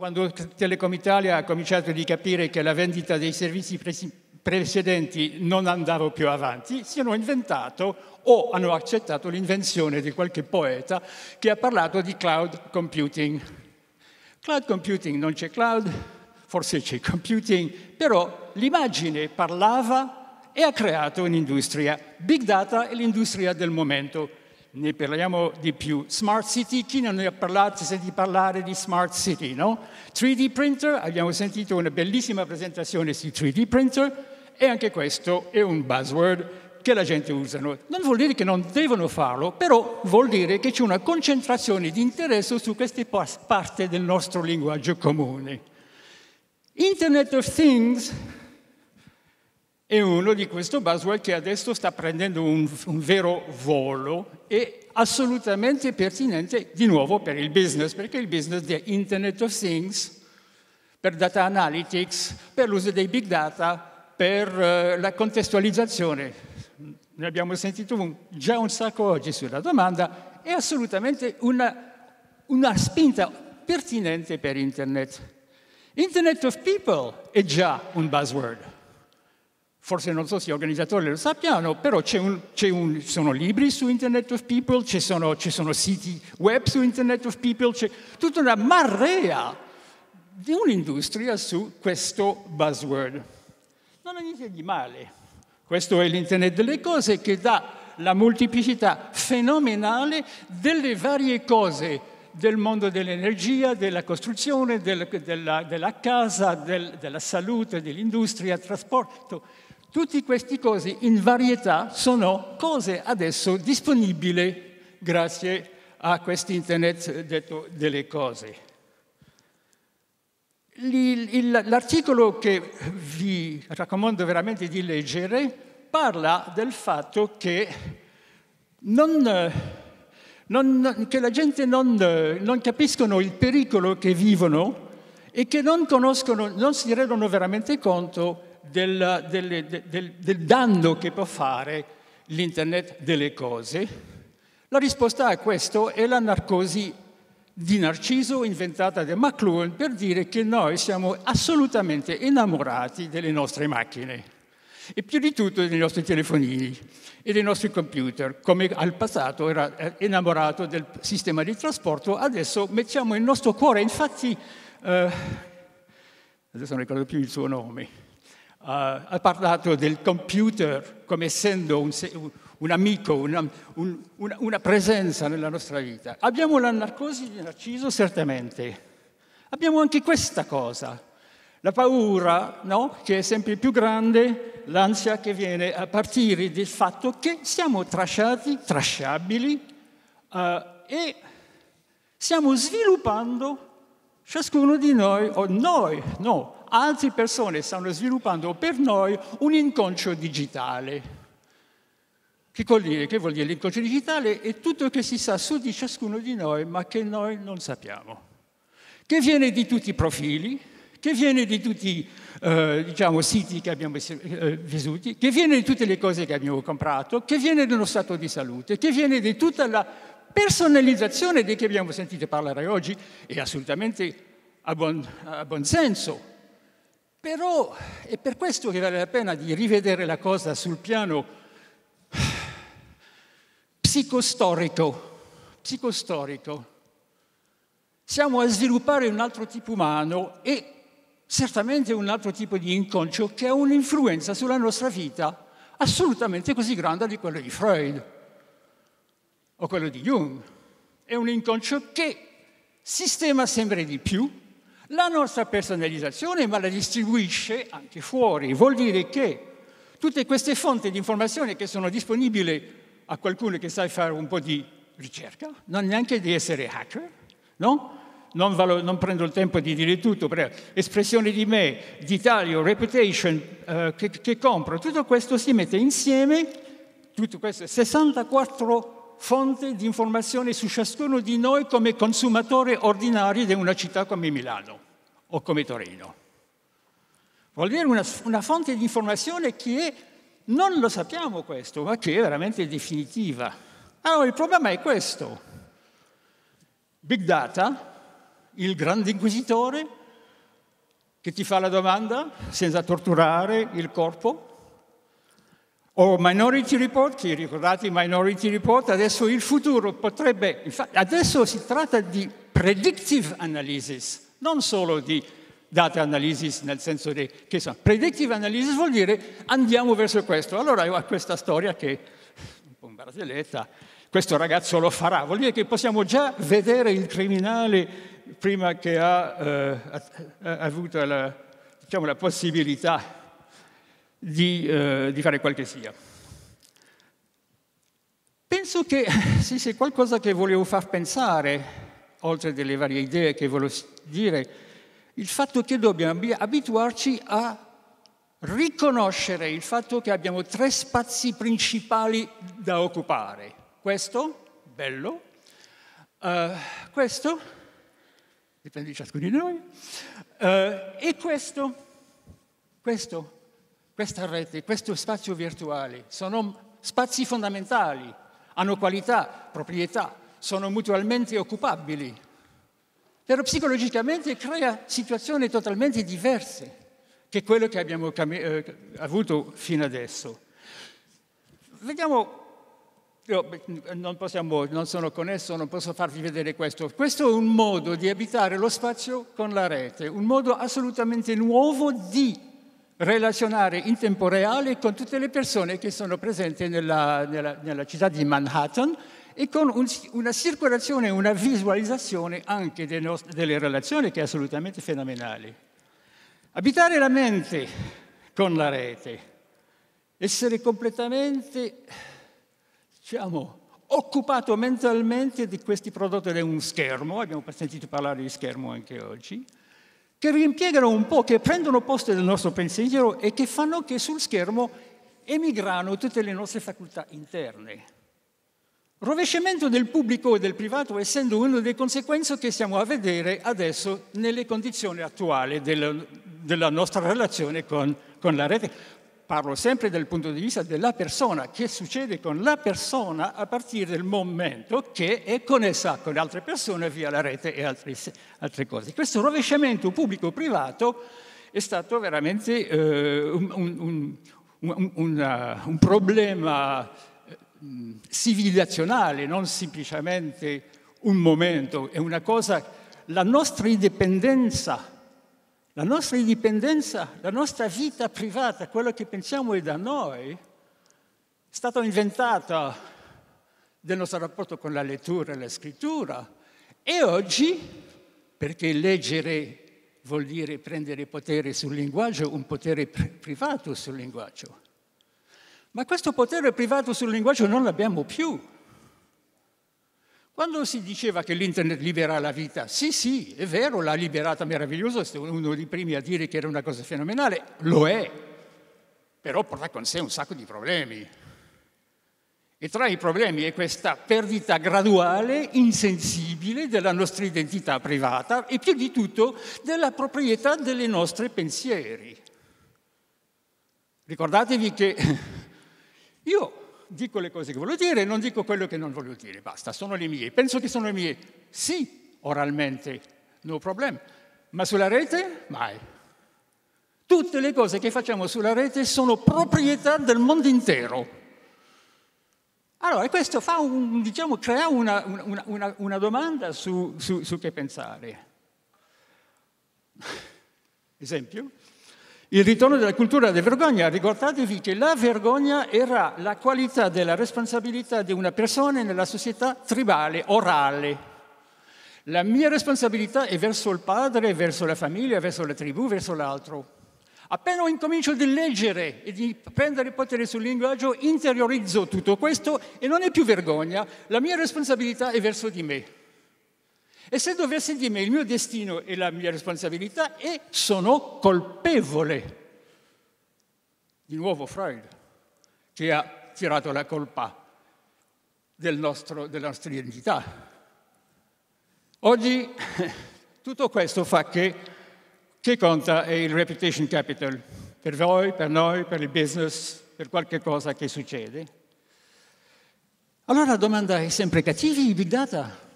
quando Telecom Italia ha cominciato di capire che la vendita dei servizi precedenti non andava più avanti, si hanno inventato o hanno accettato l'invenzione di qualche poeta che ha parlato di cloud computing. Cloud computing non c'è cloud, forse c'è computing, però l'immagine parlava e ha creato un'industria. Big data è l'industria del momento ne parliamo di più. Smart City, chi non ne ha parlato, sentito parlare di Smart City, no? 3D printer, abbiamo sentito una bellissima presentazione su 3D printer e anche questo è un buzzword che la gente usa. Non vuol dire che non devono farlo, però vuol dire che c'è una concentrazione di interesse su queste parti del nostro linguaggio comune. Internet of Things è uno di questo buzzword che adesso sta prendendo un, un, vero volo e assolutamente pertinente di nuovo per il business, perché il business di Internet of Things, per data analytics, per l'uso dei big data, per eh, la contestualizzazione. Ne abbiamo sentito un, già un sacco oggi sulla domanda, è assolutamente una, una spinta pertinente per Internet. Internet of People è già un buzzword forse non so se gli organizzatori lo sappiano, però c'è un, c'è un, sono libri su Internet of People, ci sono, ci sono siti web su Internet of People, c'è tutta una marea di un'industria su questo buzzword. Non è niente di male. Questo è l'Internet delle cose che dà la molteplicità fenomenale delle varie cose del mondo dell'energia, della costruzione, del, della, della, casa, del, della salute, dell'industria, del trasporto Tutte queste cose in varietà sono cose adesso disponibili grazie a questo internet detto delle cose. L'articolo che vi raccomando veramente di leggere parla del fatto che, non, non, che la gente non, non capiscono il pericolo che vivono e che non, conoscono, non si rendono veramente conto del, del, del, del danno che può fare l'internet delle cose? La risposta a questo è la narcosi di Narciso inventata da McLuhan per dire che noi siamo assolutamente innamorati delle nostre macchine e più di tutto dei nostri telefonini e dei nostri computer. Come al passato era eh, innamorato del sistema di trasporto, adesso mettiamo il nostro cuore, infatti, eh, adesso non ricordo più il suo nome, eh, ha parlato del computer come essendo un, un amico, una, un, una, presenza nella nostra vita. Abbiamo la narcosi di narciso, certamente. Abbiamo anche questa cosa, la paura no? che è sempre più grande, l'ansia che viene a partire dal fatto che siamo trasciati, trasciabili, eh, e stiamo sviluppando Ciascuno di noi, o noi, no, altre persone stanno sviluppando per noi un inconscio digitale. Che vuol dire? Che vuol dire? L'inconscio digitale è tutto che si sa su di ciascuno di noi, ma che noi non sappiamo. Che viene di tutti i profili, che viene di tutti eh, diciamo, siti che abbiamo eh, vissuti, che viene di tutte le cose che abbiamo comprato, che viene dello stato di salute, che viene di tutta la personalizzazione di che abbiamo sentito parlare oggi è assolutamente a buon, a buon senso, però è per questo che vale la pena di rivedere la cosa sul piano psicostorico, psicostorico. Siamo a sviluppare un altro tipo umano e certamente un altro tipo di inconscio che ha un'influenza sulla nostra vita assolutamente così grande di quello di Freud o quello di Jung. È un inconscio che sistema sempre di più la nostra personalizzazione, ma la distribuisce anche fuori. Vuol dire che tutte queste fonti di informazione che sono disponibili a qualcuno che sa fare un po' di ricerca, non neanche di essere hacker, no? Non, valo, non, prendo il tempo di dire tutto, però espressioni di me, di taglio, reputation eh, che, che compro, tutto questo si mette insieme, tutte queste 64 fonte di informazione su ciascuno di noi come consumatore ordinario di una città come Milano o come Torino. Vuol dire una, una fonte di informazione che è, non lo sappiamo questo, ma che è veramente definitiva. Allora il problema è questo. Big data, il grande inquisitore che ti fa la domanda senza torturare il corpo, o Minority Report, che ricordate Minority Report, adesso il futuro potrebbe, infatti adesso si tratta di predictive analysis, non solo di data analysis nel senso di, che sono, predictive analysis vuol dire andiamo verso questo. Allora io ho questa storia che, un po' imbarazzelletta, questo ragazzo lo farà, vuol dire che possiamo già vedere il criminale prima che ha, eh, avuto la, diciamo, la possibilità di, eh, di fare qualche sia. Penso che se c'è qualcosa che volevo far pensare, oltre delle varie idee che volevo dire, il fatto che dobbiamo abituarci a riconoscere il fatto che abbiamo tre spazi principali da occupare. Questo, bello, uh, questo, dipende da ciascuno di noi, uh, e questo, questo, questa rete, questo spazio virtuale sono spazi fondamentali, hanno qualità, proprietà, sono mutualmente occupabili. Però psicologicamente crea situazioni totalmente diverse che quello che abbiamo eh, avuto fino adesso. Vediamo io non, possiamo, non, sono connesso, non posso farvi vedere questo. Questo è un modo di abitare lo spazio con la rete, un modo assolutamente nuovo di relazionare in tempo reale con tutte le persone che sono presenti nella, nella, nella città di Manhattan e con un, una circolazione, una visualizzazione anche delle relazioni che è assolutamente fenomenale. Abitare la mente con la rete, essere completamente, diciamo, occupato mentalmente di questi prodotti da un schermo, abbiamo sentito parlare di schermo anche oggi, che riempiegano un po', che prendono posto del nostro pensiero e che fanno che sul schermo emigrano tutte le nostre facoltà interne. Rovesciamento del pubblico e del privato essendo una delle conseguenze che stiamo a vedere adesso nelle condizioni attuali del, della nostra relazione con, con la rete parlo sempre dal punto di vista della persona, che succede con la persona a partire dal momento che è con essa, con altre persone via la rete e altre, altre cose. Questo rovesciamento pubblico-privato è stato veramente eh, un, un, un, un, uh, problema eh, civilizionale, non semplicemente un momento, è una cosa, la nostra indipendenza la nostra indipendenza, la nostra vita privata, quello che pensiamo è da noi, è stata inventata del nostro rapporto con la lettura e la scrittura. E oggi, perché leggere vuol dire prendere potere sul linguaggio, un potere privato sul linguaggio. Ma questo potere privato sul linguaggio non l'abbiamo più. Quando si diceva che l'internet libera la vita, sì, sì, è vero, l'ha liberata meravigliosa, è uno dei primi a dire che era una cosa fenomenale, lo è, però porta con sé un sacco di problemi. E tra i problemi è questa perdita graduale, insensibile, della nostra identità privata e più di tutto della proprietà delle nostre pensieri. Ricordatevi che io dico le cose che voglio dire e non dico quello che non voglio dire, basta, sono le mie. Penso che sono le mie, sì, oralmente, no problem, ma sulla rete mai. Tutte le cose che facciamo sulla rete sono proprietà del mondo intero. Allora, questo un, diciamo, crea una, una, una, una domanda su, su, su che pensare. Esempio? Il ritorno della cultura della vergogna, ricordatevi che la vergogna era la qualità della responsabilità di una persona nella società tribale, orale. La mia responsabilità è verso il padre, verso la famiglia, verso la tribù, verso l'altro. Appena incomincio di leggere e di prendere potere sul linguaggio, interiorizzo tutto questo e non è più vergogna, la mia responsabilità è verso di me. E se dovessi dirmi il mio destino e la mia responsabilità e sono colpevole. Di nuovo Freud che ha tirato la colpa del nostro, della nostra identità. Oggi tutto questo fa che che conta è il reputation capital per voi, per noi, per il business, per qualche cosa che succede. Allora la domanda è sempre cattivi i big data?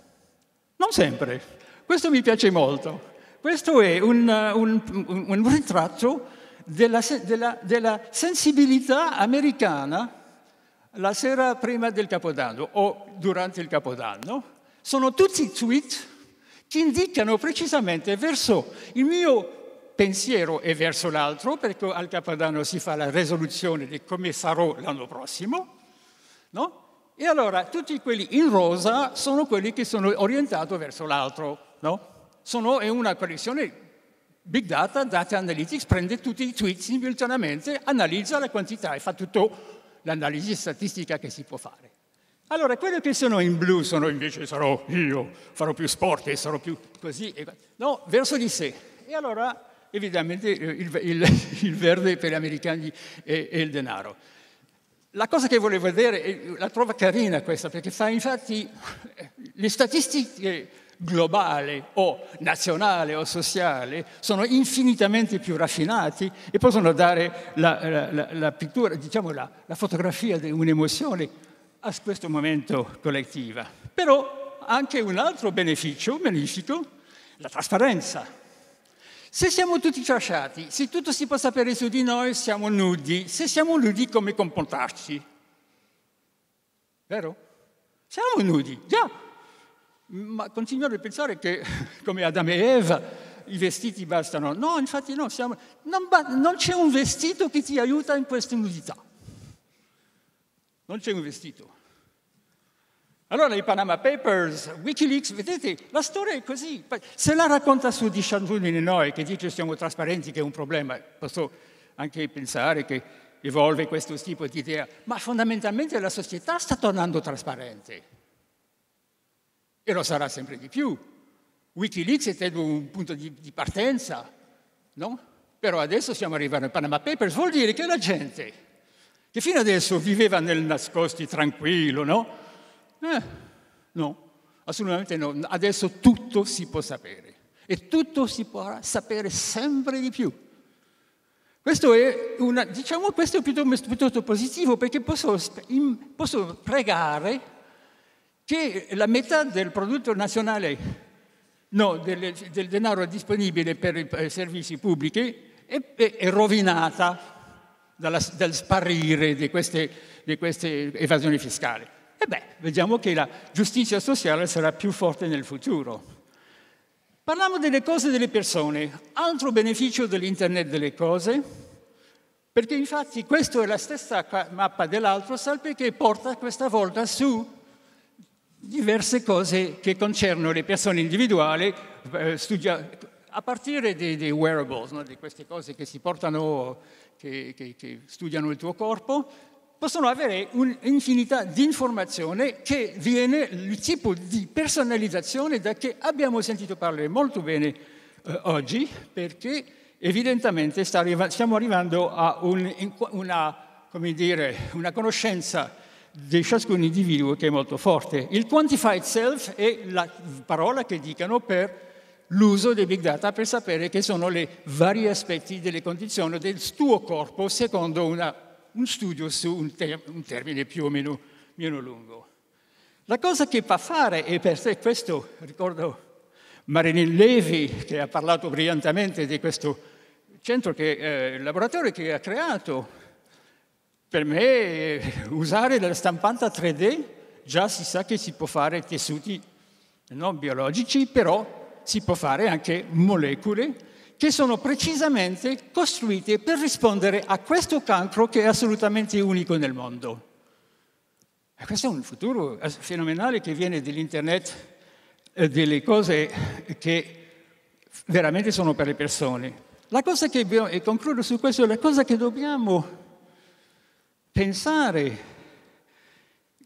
Non sempre. Questo mi piace molto. Questo è un, eh, un, un, un ritratto della, della, della, sensibilità americana la sera prima del Capodanno o durante il Capodanno. Sono tutti tweet che indicano precisamente verso il mio pensiero e verso l'altro, perché al Capodanno si fa la risoluzione di come sarò l'anno prossimo, no? E allora tutti quelli in rosa sono quelli che sono orientati verso l'altro, no? Sono, è una connessione Big Data, Data Analytics, prende tutti i tweet simultaneamente, analizza la quantità e fa tutta l'analisi statistica che si può fare. Allora, quelli che sono in blu sono invece sarò io, farò più sport e sarò più così, no, verso di sé. E allora, evidentemente, il, il, il verde per gli americani è, è il denaro. La cosa che volevo vedere, la trovo carina questa, perché fa infatti eh, le statistiche globali o nazionali o sociali sono infinitamente più raffinati e possono dare la, la, la pittura, diciamo la, la fotografia di un'emozione a questo momento collettiva. Però anche un altro beneficio, benefico, la trasparenza. Se siamo tutti trasciati, se tutto si può sapere su di noi, siamo nudi. Se siamo nudi, come comportarci? Vero? Siamo nudi, già. Ma continuiamo a pensare che, come Adamo e Eva, i vestiti bastano. No, infatti no, siamo... non, non c'è un vestito che ti aiuta in questa nudità. Non c'è un vestito. Allora i Panama Papers, Wikileaks, vedete, la storia è così. Se la racconta su di e noi che dice siamo trasparenti, che è un problema, posso anche pensare che evolve questo tipo di idea, ma fondamentalmente la società sta tornando trasparente e lo sarà sempre di più. Wikileaks è stato un punto di, di partenza, no? però adesso siamo arrivati ai Panama Papers, vuol dire che la gente che fino adesso viveva nel nascosto tranquillo, no? Eh, no, assolutamente no. Adesso tutto si può sapere e tutto si può sapere sempre di più. Questo è, una, diciamo, questo è piuttosto, piuttosto, positivo perché posso, posso pregare che la metà del prodotto nazionale, no, del, del denaro disponibile per i servizi pubblici è, è, è rovinata dalla, dal sparire di queste, di queste evasioni fiscali. E beh, vediamo che la giustizia sociale sarà più forte nel futuro. Parliamo delle cose delle persone, altro beneficio dell'Internet delle cose, perché infatti questa è la stessa mappa dell'altro, salve che porta questa volta su diverse cose che concernono le persone individuali, eh, studia, a partire dei, wearables, no? di queste cose che si portano, che, che, che studiano il tuo corpo, possono avere un'infinità di informazione che viene il tipo di personalizzazione da che abbiamo sentito parlare molto bene eh, oggi, perché evidentemente arriva, stiamo arrivando a un, una, dire, una, conoscenza di ciascun individuo che è molto forte. Il quantified self è la parola che dicono per l'uso dei big data per sapere che sono i vari aspetti delle condizioni del tuo corpo secondo una un studio su un, ter un termine più o meno, meno, lungo. La cosa che fa fare, e per sé questo ricordo Marinin Levi che ha parlato brillantemente di questo centro, che, eh, laboratorio che ha creato, per me eh, usare la stampante 3D già si sa che si può fare tessuti non biologici, però si può fare anche molecole che sono precisamente costruite per rispondere a questo cancro che è assolutamente unico nel mondo. E questo è un futuro fenomenale che viene dall'internet, eh, delle cose che veramente sono per le persone. La cosa che, e concludo su questo, la cosa che dobbiamo pensare,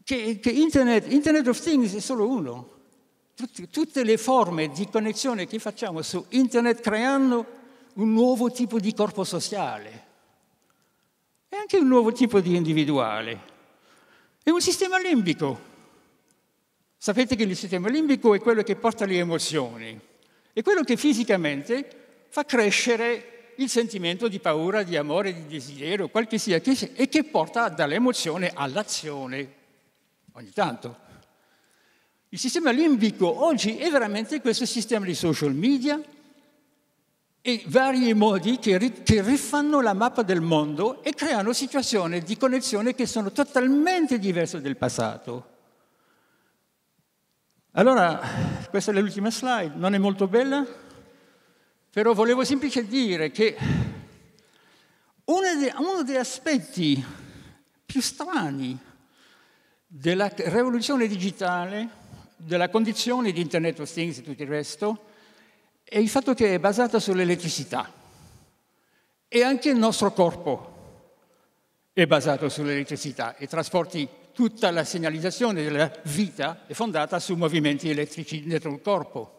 che, che internet, internet of Things è solo uno, tutte, tutte le forme di connessione che facciamo su internet creando un nuovo tipo di corpo sociale e anche un nuovo tipo di individuale. È un sistema limbico. Sapete che il sistema limbico è quello che porta le emozioni, è quello che fisicamente fa crescere il sentimento di paura, di amore, di desiderio, qualche sia che sia, e che porta dall'emozione all'azione, ogni tanto. Il sistema limbico oggi è veramente questo sistema di social media e vari modi che, che rifanno la mappa del mondo e creano situazioni di connessione che sono totalmente diverse del passato. Allora, questa è l'ultima slide, non è molto bella, però volevo semplicemente dire che uno degli aspetti più strani della rivoluzione digitale della condizione di Internet of Things e tutto il resto è il fatto che è basata sull'elettricità e anche il nostro corpo è basato sull'elettricità e trasporti tutta la segnalizzazione della vita è fondata su movimenti elettrici dentro il corpo.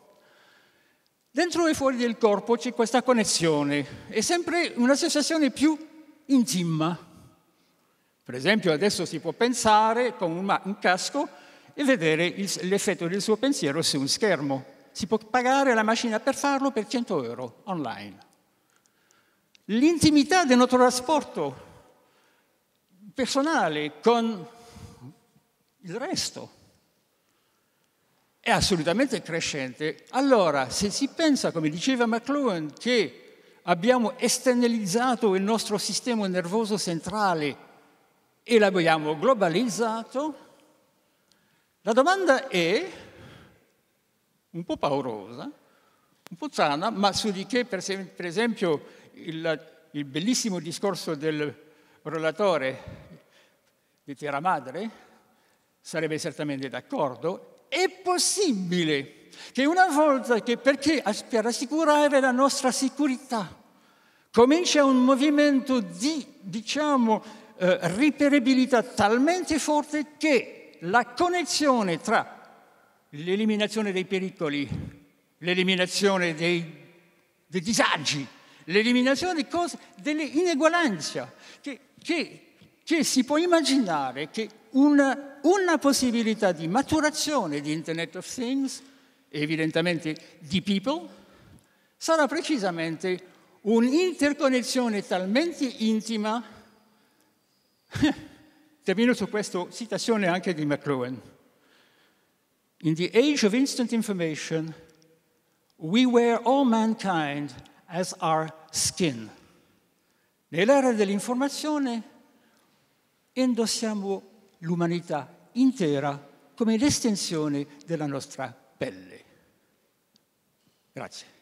Dentro e fuori del corpo c'è questa connessione, è sempre una sensazione più intima. Per esempio adesso si può pensare con un, casco e vedere il, l'effetto del suo pensiero su un schermo. Si può pagare la macchina per farlo per 100 euro online. L'intimità del nostro rapporto personale con il resto è assolutamente crescente. Allora, se si pensa, come diceva McLuhan, che abbiamo esternalizzato il nostro sistema nervoso centrale e l'abbiamo globalizzato, la domanda è un po' paurosa, un po' sana, ma su di che, per, esempio, il, il bellissimo discorso del relatore di Terra Madre sarebbe certamente d'accordo, è possibile che una volta che, perché per assicurare la nostra sicurezza, comincia un movimento di, diciamo, eh, riperibilità talmente forte che la connessione tra l'eliminazione dei pericoli, l'eliminazione dei, dei disagi, l'eliminazione cose, delle ineguaglianze, che, che, che, si può immaginare che una, una possibilità di maturazione di Internet of Things, evidentemente di people, sarà precisamente un'interconnessione talmente intima Termino su questa citazione anche di McLuhan. In the age of instant information, we wear all mankind as our skin. Nell'era dell'informazione indossiamo l'umanità intera come l'estensione della nostra pelle. Grazie.